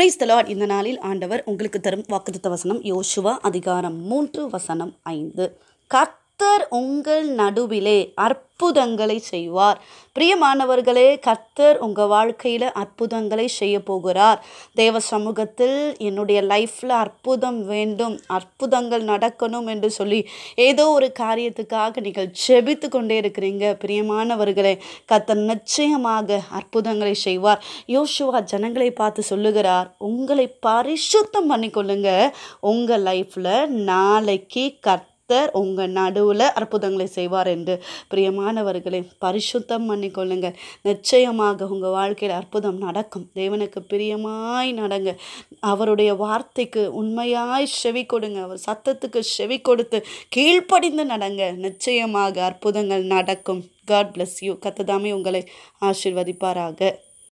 price தலாட் இந்த நாளில் ஆண்டவர் உங்களுக்கு தரும் வாக்குத்த வசனம் யோசுவா அதிகாரம் மூன்று வசனம் ஐந்து காத் கர்த்தர் உங்கள் நடுவிலே அற்புதங்களை செய்வார் பிரியமானவர்களே கர்த்தர் உங்கள் வாழ்க்கையில் அற்புதங்களை செய்ய போகிறார் தேவ சமூகத்தில் என்னுடைய லைஃப்பில் அற்புதம் வேண்டும் அற்புதங்கள் நடக்கணும் என்று சொல்லி ஏதோ ஒரு காரியத்துக்காக நீங்கள் செபித்து கொண்டே இருக்கிறீங்க பிரியமானவர்களே கர்த்தர் நிச்சயமாக அற்புதங்களை செய்வார் யோசுவா ஜனங்களை பார்த்து சொல்லுகிறார் உங்களை பரிசுத்தம் பண்ணிக்கொள்ளுங்க உங்கள் லைஃப்பில் நாளைக்கு கர்த்த கர்த்தர் உங்கள் நடுவில் அற்புதங்களை செய்வார் என்று பிரியமானவர்களை பரிசுத்தம் பண்ணிக்கொள்ளுங்க நிச்சயமாக உங்கள் வாழ்க்கையில் அற்புதம் நடக்கும் தேவனுக்கு பிரியமாய் நடங்க அவருடைய வார்த்தைக்கு உண்மையாய் செவி கொடுங்க அவர் சத்தத்துக்கு செவி கொடுத்து கீழ்ப்படிந்து நடங்க நிச்சயமாக அற்புதங்கள் நடக்கும் காட் பிளஸ் யூ கத்ததாமே உங்களை ஆசிர்வதிப்பாராக